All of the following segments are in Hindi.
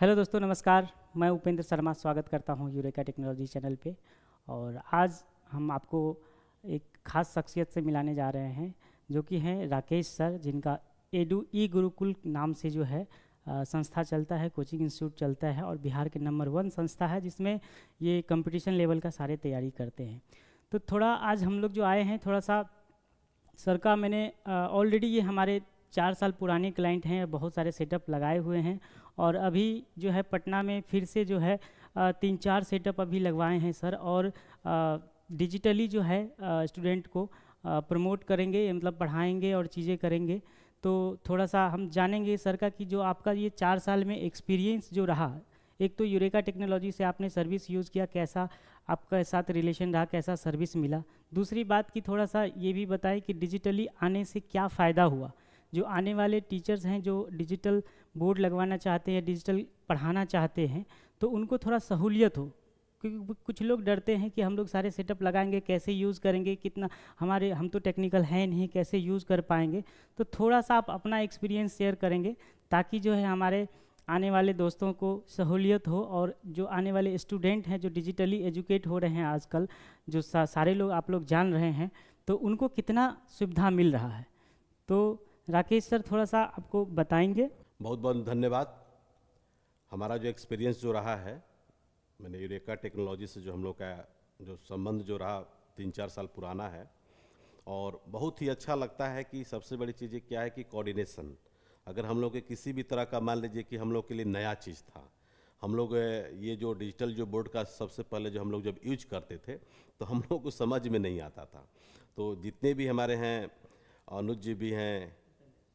हेलो दोस्तों नमस्कार मैं उपेंद्र शर्मा स्वागत करता हूं यूरेका टेक्नोलॉजी चैनल पे और आज हम आपको एक खास शख्सियत से मिलाने जा रहे हैं जो कि हैं राकेश सर जिनका एडू ई गुरुकुल नाम से जो है संस्था चलता है कोचिंग इंस्टीट्यूट चलता है और बिहार के नंबर वन संस्था है जिसमें ये कंपटीशन लेवल का सारे तैयारी करते हैं तो थोड़ा आज हम लोग जो आए हैं थोड़ा सा सर का मैंने ऑलरेडी ये हमारे चार साल पुराने क्लाइंट हैं बहुत सारे सेटअप लगाए हुए हैं और अभी जो है पटना में फिर से जो है तीन चार सेटअप अभी लगवाए हैं सर और डिजिटली जो है स्टूडेंट को प्रमोट करेंगे मतलब पढ़ाएंगे और चीज़ें करेंगे तो थोड़ा सा हम जानेंगे सर का कि जो आपका ये चार साल में एक्सपीरियंस जो रहा एक तो यूरेका टेक्नोलॉजी से आपने सर्विस यूज़ किया कैसा आपका साथ रिलेशन रहा कैसा सर्विस मिला दूसरी बात की थोड़ा सा ये भी बताएं कि डिजिटली आने से क्या फ़ायदा हुआ जो आने वाले टीचर्स हैं जो डिजिटल बोर्ड लगवाना चाहते हैं डिजिटल पढ़ाना चाहते हैं तो उनको थोड़ा सहूलियत हो क्योंकि कुछ लोग डरते हैं कि हम लोग सारे सेटअप लगाएंगे कैसे यूज़ करेंगे कितना हमारे हम तो टेक्निकल हैं नहीं कैसे यूज़ कर पाएंगे तो थोड़ा सा आप अपना एक्सपीरियंस शेयर करेंगे ताकि जो है हमारे आने वाले दोस्तों को सहूलियत हो और जो आने वाले स्टूडेंट हैं जो डिजिटली एजुकेट हो रहे हैं आजकल जो सा, सारे लोग आप लोग जान रहे हैं तो उनको कितना सुविधा मिल रहा है तो राकेश सर थोड़ा सा आपको बताएंगे बहुत बहुत धन्यवाद हमारा जो एक्सपीरियंस जो रहा है मैंने यूरेका टेक्नोलॉजी से जो हम लोग का जो संबंध जो रहा तीन चार साल पुराना है और बहुत ही अच्छा लगता है कि सबसे बड़ी चीज़ क्या है कि कोऑर्डिनेशन अगर हम लोग के किसी भी तरह का मान लीजिए कि हम लोग के लिए नया चीज़ था हम लोग ये जो डिजिटल जो बोर्ड का सबसे पहले जो हम लोग जब यूज करते थे तो हम लोग को समझ में नहीं आता था तो जितने भी हमारे हैं अनुज जी भी हैं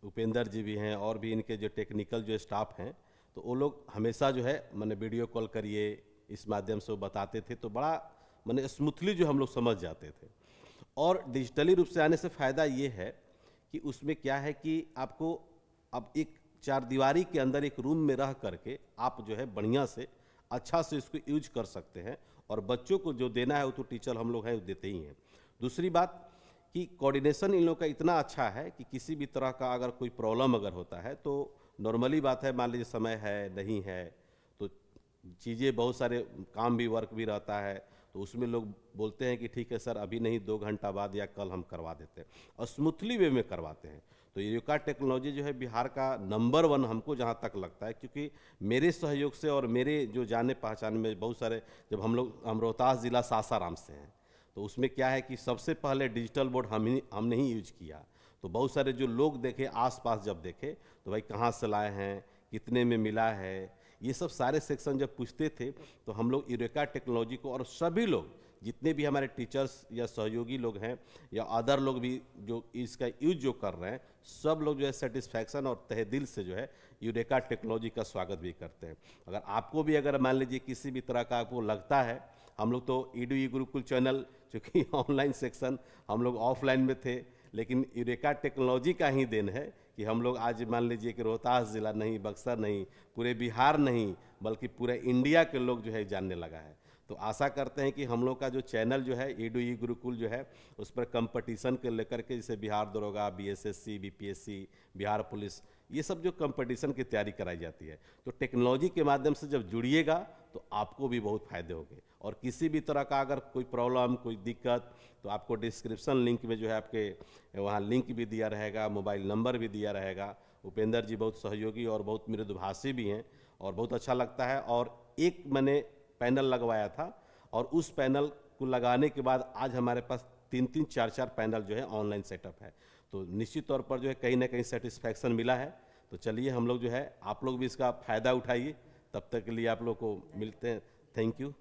उपेंद्र जी भी हैं और भी इनके जो टेक्निकल जो स्टाफ हैं तो वो लोग हमेशा जो है मैंने वीडियो कॉल करिए इस माध्यम से वो बताते थे तो बड़ा मैंने स्मूथली जो हम लोग समझ जाते थे और डिजिटली रूप से आने से फ़ायदा ये है कि उसमें क्या है कि आपको अब एक चार दीवारी के अंदर एक रूम में रह करके आप जो है बढ़िया से अच्छा से इसको यूज कर सकते हैं और बच्चों को जो देना है वो तो टीचर हम लोग हैं देते ही हैं दूसरी बात कि कोऑर्डिनेशन इन लोग का इतना अच्छा है कि किसी भी तरह का अगर कोई प्रॉब्लम अगर होता है तो नॉर्मली बात है मान लीजिए समय है नहीं है तो चीज़ें बहुत सारे काम भी वर्क भी रहता है तो उसमें लोग बोलते हैं कि ठीक है सर अभी नहीं दो घंटा बाद या कल हम करवा देते हैं और स्मूथली वे में करवाते हैं तो युका टेक्नोलॉजी जो है बिहार का नंबर वन हमको जहाँ तक लगता है क्योंकि मेरे सहयोग से और मेरे जो जाने पहचान में बहुत सारे जब हम लोग हम रोहतास ज़िला सासाराम से हैं तो उसमें क्या है कि सबसे पहले डिजिटल बोर्ड हम ही हमने ही यूज किया तो बहुत सारे जो लोग देखे आसपास जब देखे तो भाई कहाँ से लाए हैं कितने में मिला है ये सब सारे सेक्शन जब पूछते थे तो हम लोग यूरेका टेक्नोलॉजी को और सभी लोग जितने भी हमारे टीचर्स या सहयोगी लोग हैं या अदर लोग भी जो इसका यूज जो कर रहे हैं सब लोग जो है सेटिस्फैक्शन और तह दिल से जो है यूरेका टेक्नोलॉजी का स्वागत भी करते हैं अगर आपको भी अगर मान लीजिए किसी भी तरह का आपको लगता है हम लोग तो ई डी गुरुकुल चैनल क्योंकि ऑनलाइन सेक्शन हम लोग ऑफलाइन में थे लेकिन यूरेका टेक्नोलॉजी का ही देन है कि हम लोग आज मान लीजिए कि रोहतास ज़िला नहीं बक्सर नहीं पूरे बिहार नहीं बल्कि पूरे इंडिया के लोग जो है जानने लगा है तो आशा करते हैं कि हम लोग का जो चैनल जो है ई डू ई गुरुकुल जो है उस पर कंपटीशन के लेकर के जैसे बिहार दरोगा बीएसएससी बीपीएससी बिहार पुलिस ये सब जो कंपटीशन की तैयारी कराई जाती है तो टेक्नोलॉजी के माध्यम से जब जुड़िएगा तो आपको भी बहुत फायदे होंगे और किसी भी तरह का अगर कोई प्रॉब्लम कोई दिक्कत तो आपको डिस्क्रिप्शन लिंक में जो है आपके वहाँ लिंक भी दिया रहेगा मोबाइल नंबर भी दिया रहेगा उपेंद्र जी बहुत सहयोगी और बहुत मृदुभाषी भी हैं और बहुत अच्छा लगता है और एक मैंने पैनल लगवाया था और उस पैनल को लगाने के बाद आज हमारे पास तीन तीन चार चार पैनल जो है ऑनलाइन सेटअप है तो निश्चित तौर पर जो है कहीं ना कहीं सेटिस्फैक्शन मिला है तो चलिए हम लोग जो है आप लोग भी इसका फ़ायदा उठाइए तब तक के लिए आप लोग को मिलते हैं थैंक यू